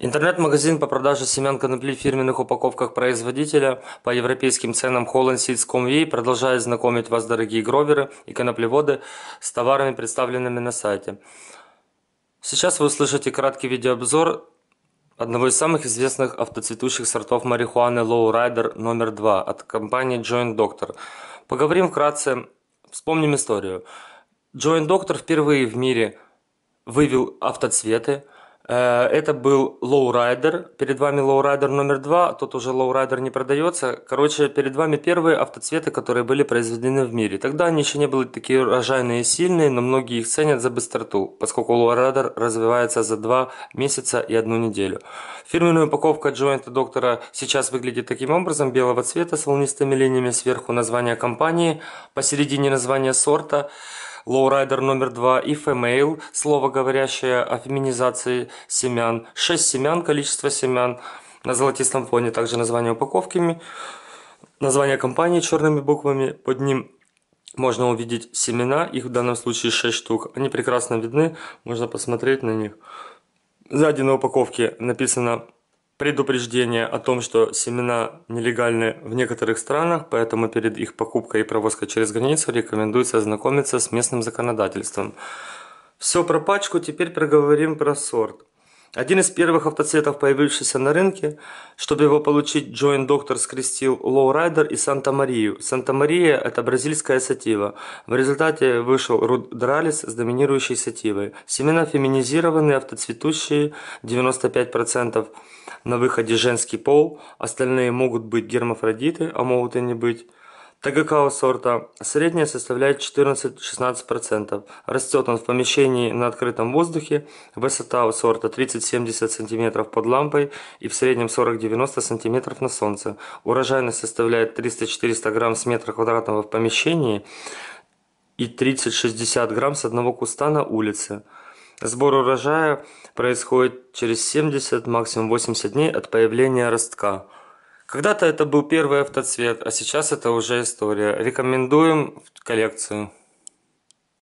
Интернет-магазин по продаже семян конопли в фирменных упаковках производителя по европейским ценам Holland Seeds Convey продолжает знакомить вас, дорогие гроверы и коноплеводы, с товарами, представленными на сайте. Сейчас вы услышите краткий видеообзор одного из самых известных автоцветущих сортов марихуаны Lowrider номер 2 от компании Joint Doctor. Поговорим вкратце, вспомним историю. Joint Doctor впервые в мире вывел автоцветы – Э, это был Lowrider, перед вами Lowrider номер два. тут уже Lowrider не продается. Короче, перед вами первые автоцветы, которые были произведены в мире. Тогда они еще не были такие урожайные и сильные, но многие их ценят за быстроту, поскольку Lowrider развивается за два месяца и одну неделю. Фирменная упаковка джойнта доктора сейчас выглядит таким образом, белого цвета с волнистыми линиями сверху название компании, посередине название сорта. Лоурайдер номер 2 и Female, слово говорящее о феминизации семян. 6 семян, количество семян. На золотистом фоне также название упаковками. Название компании черными буквами. Под ним можно увидеть семена, их в данном случае 6 штук. Они прекрасно видны, можно посмотреть на них. Сзади на упаковке написано предупреждение о том, что семена нелегальны в некоторых странах, поэтому перед их покупкой и провозкой через границу рекомендуется ознакомиться с местным законодательством. Все про пачку, теперь проговорим про сорт. Один из первых автоцветов, появившийся на рынке, чтобы его получить, Джоин Доктор скрестил Лоурайдер и Санта-Марию. Санта-Мария – это бразильская сатива. В результате вышел Руд Дралис с доминирующей сативой. Семена феминизированные, автоцветущие, 95% на выходе женский пол, остальные могут быть гермафродиты, а могут и не быть. ТГК сорта средняя составляет 14-16%. Растет он в помещении на открытом воздухе. Высота у сорта 30-70 см под лампой и в среднем 40-90 см на солнце. Урожайность составляет 300-400 грамм с метра квадратного в помещении и 30-60 грамм с одного куста на улице. Сбор урожая происходит через 70, максимум 80 дней от появления ростка. Когда-то это был первый автоцвет, а сейчас это уже история. Рекомендуем в коллекцию.